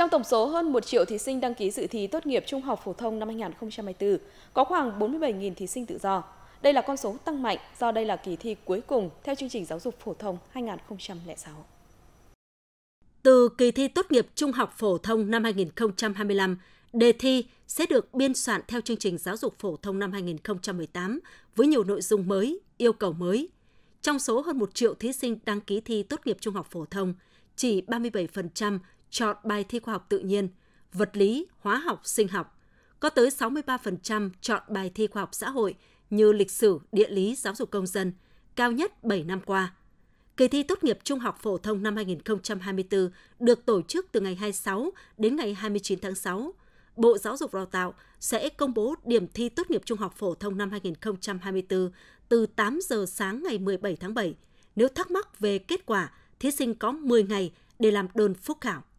Trong tổng số hơn 1 triệu thí sinh đăng ký dự thi tốt nghiệp trung học phổ thông năm 2024, có khoảng 47.000 thí sinh tự do. Đây là con số tăng mạnh do đây là kỳ thi cuối cùng theo chương trình giáo dục phổ thông 2006. Từ kỳ thi tốt nghiệp trung học phổ thông năm 2025, đề thi sẽ được biên soạn theo chương trình giáo dục phổ thông năm 2018 với nhiều nội dung mới, yêu cầu mới. Trong số hơn 1 triệu thí sinh đăng ký thi tốt nghiệp trung học phổ thông, chỉ 37% chọn bài thi khoa học tự nhiên, vật lý, hóa học, sinh học. Có tới 63% chọn bài thi khoa học xã hội như lịch sử, địa lý, giáo dục công dân, cao nhất 7 năm qua. Kỳ thi tốt nghiệp trung học phổ thông năm 2024 được tổ chức từ ngày 26 đến ngày 29 tháng 6. Bộ Giáo dục Đào tạo sẽ công bố điểm thi tốt nghiệp trung học phổ thông năm 2024 từ 8 giờ sáng ngày 17 tháng 7. Nếu thắc mắc về kết quả, thí sinh có 10 ngày để làm đơn phúc khảo.